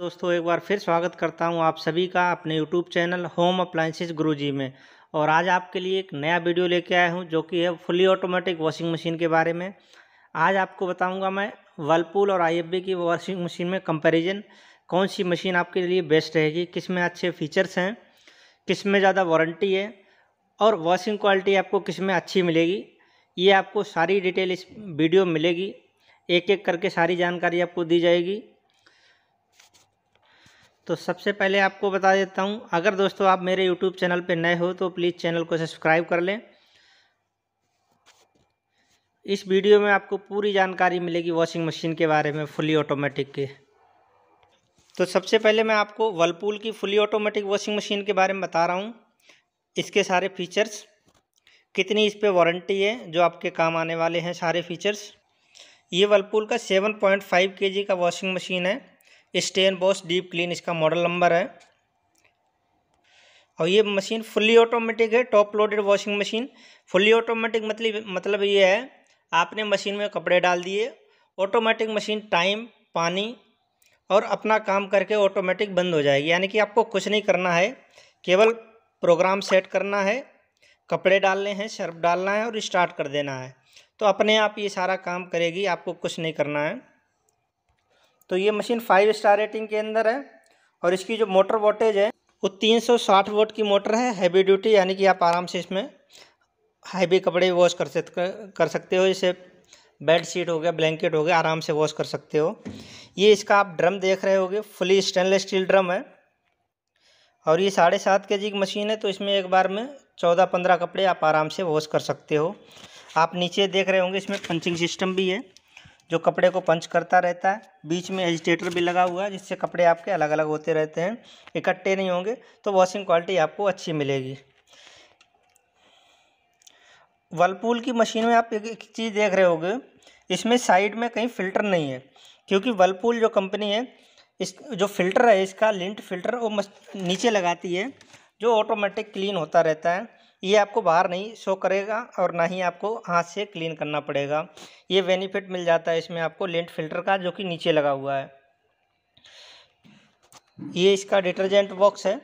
दोस्तों एक बार फिर स्वागत करता हूं आप सभी का अपने YouTube channel home appliances Guruji में और आज आपके लिए एक नया वीडियो लेके आया हूं जो कि है फुली ऑटोमेटिक वॉशिंग मशीन के बारे में आज आपको बताऊंगा मैं वर्लपूल और आई की वॉशिंग मशीन में कंपैरिजन कौन सी मशीन आपके लिए बेस्ट रहेगी किस में अच्छे फीचर्स हैं किस में ज़्यादा वारंटी है और वॉशिंग क्वालिटी आपको किस में अच्छी मिलेगी ये आपको सारी डिटेल इस वीडियो में मिलेगी एक एक करके सारी जानकारी आपको दी जाएगी तो सबसे पहले आपको बता देता हूँ अगर दोस्तों आप मेरे यूट्यूब चैनल पर नए हो तो प्लीज़ चैनल को सब्सक्राइब कर लें इस वीडियो में आपको पूरी जानकारी मिलेगी वॉशिंग मशीन के बारे में फुली ऑटोमेटिक के तो सबसे पहले मैं आपको वर्लपूल की फुली ऑटोमेटिक वॉशिंग मशीन के बारे में बता रहा हूँ इसके सारे फीचर्स कितनी इस पर वारंटी है जो आपके काम आने वाले हैं सारे फीचर्स ये वर्लपूल का seven point five K G का वॉशिंग मशीन है स्टेन बॉस डीप क्लीन इसका मॉडल नंबर है और ये मशीन फुल्ली ऑटोमेटिक है top loaded washing machine fully automatic मतलब मतलब ये है आपने मशीन में कपड़े डाल दिए ऑटोमेटिक मशीन टाइम पानी और अपना काम करके ऑटोमेटिक बंद हो जाएगी यानी कि आपको कुछ नहीं करना है केवल प्रोग्राम सेट करना है कपड़े डालने हैं सर्फ डालना है और स्टार्ट कर देना है तो अपने आप ये सारा काम करेगी आपको कुछ नहीं करना है तो ये मशीन फाइव स्टार रेटिंग के अंदर है और इसकी जो मोटर वोल्टेज है वो 360 वोट की मोटर है हैवी ड्यूटी यानी कि आप आराम से इसमें हैवी कपड़े वॉश कर सकते कर सकते हो जैसे बेड शीट हो गया ब्लैंकेट हो गया आराम से वॉश कर सकते हो ये इसका आप ड्रम देख रहे होगे फुली स्टेनलेस स्टील ड्रम है और ये साढ़े सात के जी की मशीन है तो इसमें एक बार में चौदह पंद्रह कपड़े आप आराम से वॉश कर सकते हो आप नीचे देख रहे होंगे इसमें पंचिंग सिस्टम भी है जो कपड़े को पंच करता रहता है बीच में एजिटेटर भी लगा हुआ है जिससे कपड़े आपके अलग अलग होते रहते हैं इकट्ठे नहीं होंगे तो वॉशिंग क्वालिटी आपको अच्छी मिलेगी वर्लपूल की मशीन में आप एक, चीज़ देख रहे होगे इसमें साइड में कहीं फ़िल्टर नहीं है क्योंकि वर्लपूल जो कंपनी है इस जो फ़िल्टर है इसका लिंट फ़िल्टर वो नीचे लगाती है जो ऑटोमेटिक क्लीन होता रहता है ये आपको बाहर नहीं शो करेगा और ना ही आपको हाथ से क्लीन करना पड़ेगा ये बेनिफिट मिल जाता है इसमें आपको लेंट फिल्टर का जो कि नीचे लगा हुआ है ये इसका डिटर्जेंट बॉक्स है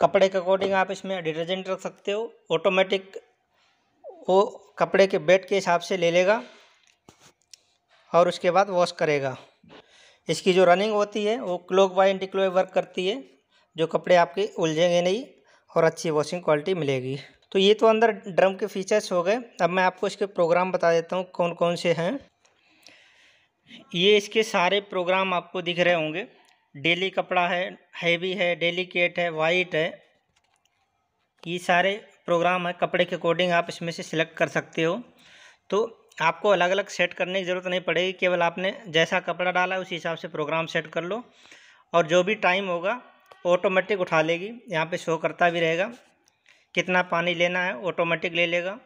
कपड़े के अकॉर्डिंग आप इसमें डिटर्जेंट रख सकते हो ऑटोमेटिक वो कपड़े के बेड के हिसाब से ले लेगा और उसके बाद वॉश करेगा इसकी जो रनिंग होती है वो clock by anti clock work करती है जो कपड़े आपके उलझेंगे नहीं और अच्छी वॉशिंग क्वालिटी मिलेगी तो ये तो अंदर ड्रम के फीचर्स हो गए अब मैं आपको इसके प्रोग्राम बता देता हूँ कौन कौन से हैं ये इसके सारे प्रोग्राम आपको दिख रहे होंगे डेली कपड़ा है हैवी है डेलीकेट है वाइट है ये सारे प्रोग्राम है कपड़े के अकॉर्डिंग आप इसमें से सिलेक्ट कर सकते हो तो आपको अलग अलग सेट करने की ज़रूरत नहीं पड़ेगी केवल आपने जैसा कपड़ा डाला है उसी हिसाब से प्रोग्राम सेट कर लो और जो भी टाइम होगा ऑटोमेटिक उठा लेगी यहाँ पे शो करता भी रहेगा कितना पानी लेना है ऑटोमेटिक ले लेगा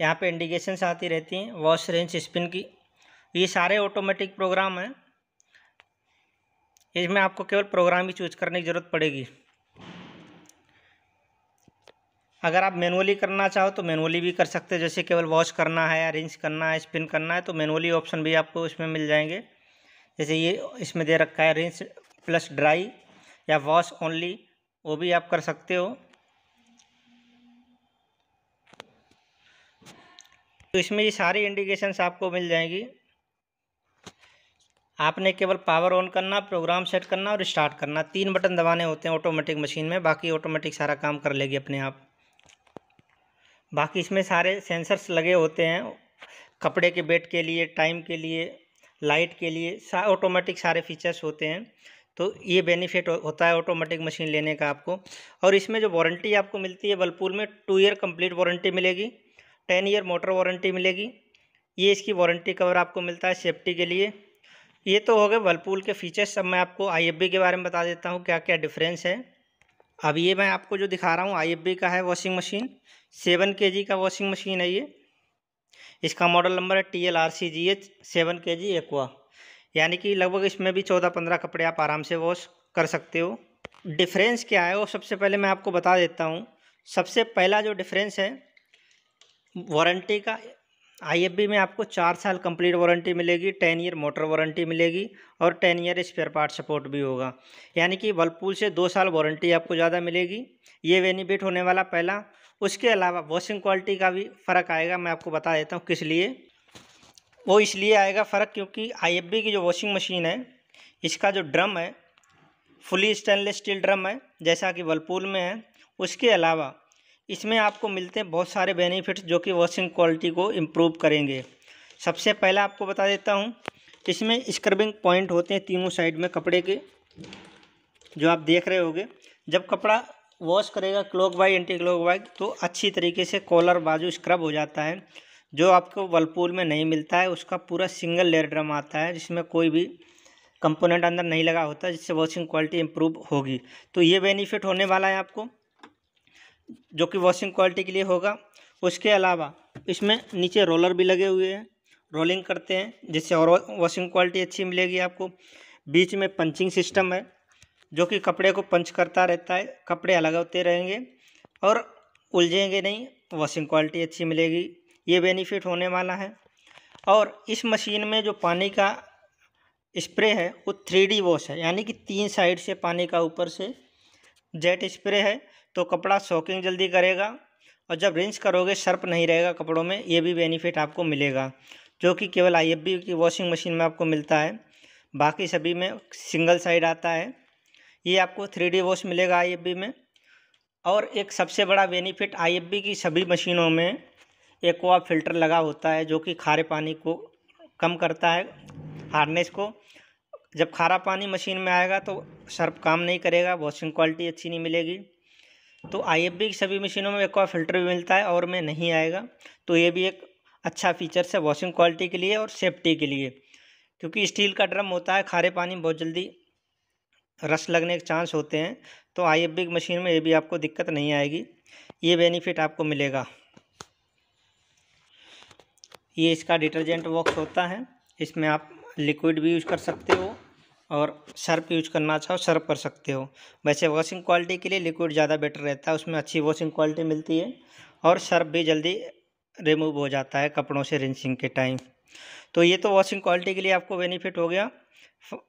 यहाँ पे इंडिकेशंस आती रहती हैं वॉश रेंज स्पिन की ये सारे ऑटोमेटिक प्रोग्राम हैं इसमें आपको केवल प्रोग्राम ही चूज करने की ज़रूरत पड़ेगी अगर आप मैनुअली करना चाहो तो मैनुअली भी कर सकते हैं जैसे केवल वॉश करना है या करना है स्पिन करना है तो मैनुअली ऑप्शन भी आपको इसमें मिल जाएंगे जैसे ये इसमें दे रखा है रिंस प्लस ड्राई या वॉश ओनली वो भी आप कर सकते हो तो इसमें ये सारी इंडिकेशंस आपको मिल जाएंगी आपने केवल पावर ऑन करना प्रोग्राम सेट करना और स्टार्ट करना तीन बटन दबाने होते हैं ऑटोमेटिक मशीन में बाकी ऑटोमेटिक सारा काम कर लेगी अपने आप बाकी इसमें सारे सेंसर्स लगे होते हैं कपड़े के बेट के लिए टाइम के लिए लाइट के लिए सा ऑटोमेटिक सारे फीचर्स होते हैं तो ये बेनिफिट होता है ऑटोमेटिक मशीन लेने का आपको और इसमें जो वारंटी आपको मिलती है वर्लपूल में टू ईयर कंप्लीट वारंटी मिलेगी टेन ईयर मोटर वारंटी मिलेगी ये इसकी वारंटी कवर आपको मिलता है सेफ्टी के लिए ये तो हो गए वर्लपूल के फीचर्स अब मैं आपको आईएफबी के बारे में बता देता हूँ क्या क्या डिफरेंस है अब ये मैं आपको जो दिखा रहा हूँ आईएफबी का है वॉशिंग मशीन सेवन के का वॉशिंग मशीन है ये इसका मॉडल नंबर है T L R C G H seven K G aqua यानी कि लगभग इसमें भी चौदह पंद्रह कपड़े आप आराम से वॉश कर सकते हो डिफरेंस क्या है वो सबसे पहले मैं आपको बता देता हूँ सबसे पहला जो डिफरेंस है वारंटी का आईएफबी में आपको चार साल कंप्लीट वारंटी मिलेगी टेन ईयर मोटर वारंटी मिलेगी और ten year spare part support भी होगा यानी कि वर्लपूल से दो साल वारंटी आपको ज़्यादा मिलेगी ये बेनिफिट होने वाला पहला उसके अलावा वॉशिंग क्वालिटी का भी फ़र्क आएगा मैं आपको बता देता हूँ किस लिए वो इसलिए आएगा फ़र्क क्योंकि आई की जो वॉशिंग मशीन है इसका जो ड्रम है फुली स्टेनलेस स्टील ड्रम है जैसा कि वर्लपूल में है उसके अलावा इसमें आपको मिलते हैं बहुत सारे बेनिफिट्स जो कि वॉशिंग क्वालिटी को इम्प्रूव करेंगे सबसे पहला आपको बता देता हूँ इसमें स्क्रबिंग पॉइंट होते हैं तीनों साइड में कपड़े के जो आप देख रहे होगे जब कपड़ा वॉश करेगा clockwise anticlockwise तो अच्छी तरीके से कॉलर बाजू स्क्रब हो जाता है जो आपको वर्लपूल में नहीं मिलता है उसका पूरा सिंगल लेयर ड्रम आता है जिसमें कोई भी कंपोनेंट अंदर नहीं लगा होता जिससे वॉशिंग क्वालिटी इम्प्रूव होगी तो ये बेनिफिट होने वाला है आपको जो कि वॉशिंग क्वालिटी के लिए होगा उसके अलावा इसमें नीचे रोलर भी लगे हुए हैं रोलिंग करते हैं जिससे और वॉशिंग क्वालिटी अच्छी मिलेगी आपको बीच में पंचिंग सिस्टम है जो कि कपड़े को पंच करता रहता है कपड़े अलग होते रहेंगे और उलझेंगे नहीं वॉशिंग क्वालिटी अच्छी मिलेगी ये बेनिफिट होने वाला है और इस मशीन में जो पानी का स्प्रे है वो थ्री डी वॉश है यानी कि तीन साइड से पानी का ऊपर से जेट स्प्रे है तो कपड़ा सॉकिंग जल्दी करेगा और जब रिंस करोगे सर्प नहीं रहेगा कपड़ों में ये भी बेनिफिट आपको मिलेगा जो कि केवल आई की वॉशिंग मशीन में आपको मिलता है बाकी सभी में सिंगल साइड आता है ये आपको थ्री डी वॉश मिलेगा आई में और एक सबसे बड़ा बेनिफिट आई की सभी मशीनों में एक्वा फिल्टर लगा होता है जो कि खारे पानी को कम करता है हार्डनेस को जब खारा पानी मशीन में आएगा तो सर्फ काम नहीं करेगा वॉशिंग क्वालिटी अच्छी नहीं मिलेगी तो आई की सभी मशीनों में एक्वा फिल्टर भी मिलता है और में नहीं आएगा तो ये भी एक अच्छा फीचर्स है वॉशिंग क्वालिटी के लिए और सेफ्टी के लिए क्योंकि स्टील का ड्रम होता है खारे पानी बहुत जल्दी रस लगने के चांस होते हैं तो आई मशीन में ये भी आपको दिक्कत नहीं आएगी ये बेनिफिट आपको मिलेगा ये इसका डिटर्जेंट बॉक्स होता है इसमें आप लिक्विड भी यूज कर सकते हो और सर्फ यूज करना चाहो सर्फ कर सकते हो वैसे वॉशिंग क्वालिटी के लिए लिक्विड ज़्यादा बेटर रहता है उसमें अच्छी वॉशिंग क्वालिटी मिलती है और सर्फ भी जल्दी रिमूव हो जाता है कपड़ों से रिंसिंग के टाइम तो ये तो वॉशिंग क्वालिटी के लिए आपको बेनिफिट हो गया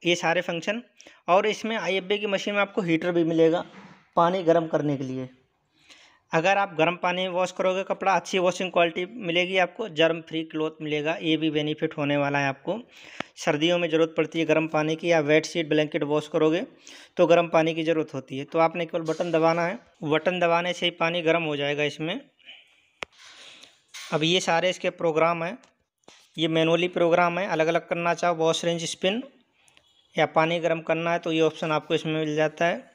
ये सारे फंक्शन और इसमें आई की मशीन में आपको हीटर भी मिलेगा पानी गर्म करने के लिए अगर आप गर्म पानी में वॉश करोगे कपड़ा अच्छी वॉशिंग क्वालिटी मिलेगी आपको जर्म फ्री क्लॉथ मिलेगा ये भी बेनिफिट होने वाला है आपको सर्दियों में ज़रूरत पड़ती है गर्म पानी की या वेट शीट ब्लैंकेट वॉश करोगे तो गर्म पानी की ज़रूरत होती है तो आपने केवल बटन दबाना है बटन दबाने से ही पानी गर्म हो जाएगा इसमें अब ये सारे इसके प्रोग्राम हैं ये मैनुअली प्रोग्राम है अलग अलग करना चाहो वॉश रेंज स्पिन या पानी गर्म करना है तो ये ऑप्शन आपको इसमें मिल जाता है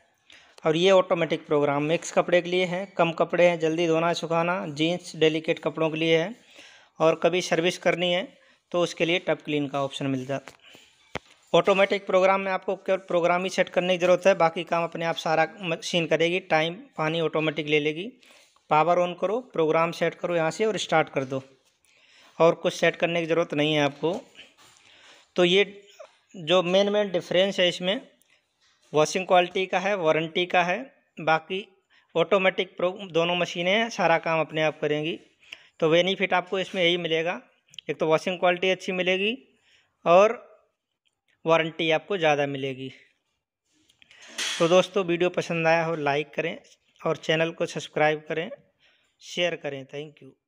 और ये ऑटोमेटिक प्रोग्राम मिक्स कपड़े के लिए है कम कपड़े हैं जल्दी धोना सुखाना जीन्स डेलीकेट कपड़ों के लिए है और कभी सर्विस करनी है तो उसके लिए टप क्लीन का ऑप्शन मिल जाता ऑटोमेटिक प्रोग्राम में आपको केवल प्रोग्राम ही सेट करने की ज़रूरत है बाकी काम अपने आप सारा मशीन करेगी टाइम पानी ऑटोमेटिक ले लेगी पावर ऑन करो प्रोग्राम सेट करो यहाँ से और स्टार्ट कर दो और कुछ सेट करने की ज़रूरत नहीं है आपको तो ये जो मेन मेन डिफरेंस है इसमें वॉशिंग क्वालिटी का है वारंटी का है बाकी ऑटोमेटिक प्रो दोनों मशीनें सारा काम अपने आप करेंगी तो बेनिफिट आपको इसमें यही मिलेगा एक तो वॉशिंग क्वालिटी अच्छी मिलेगी और वारंटी आपको ज़्यादा मिलेगी तो दोस्तों वीडियो पसंद आया हो लाइक करें और चैनल को सब्सक्राइब करें शेयर करें थैंक यू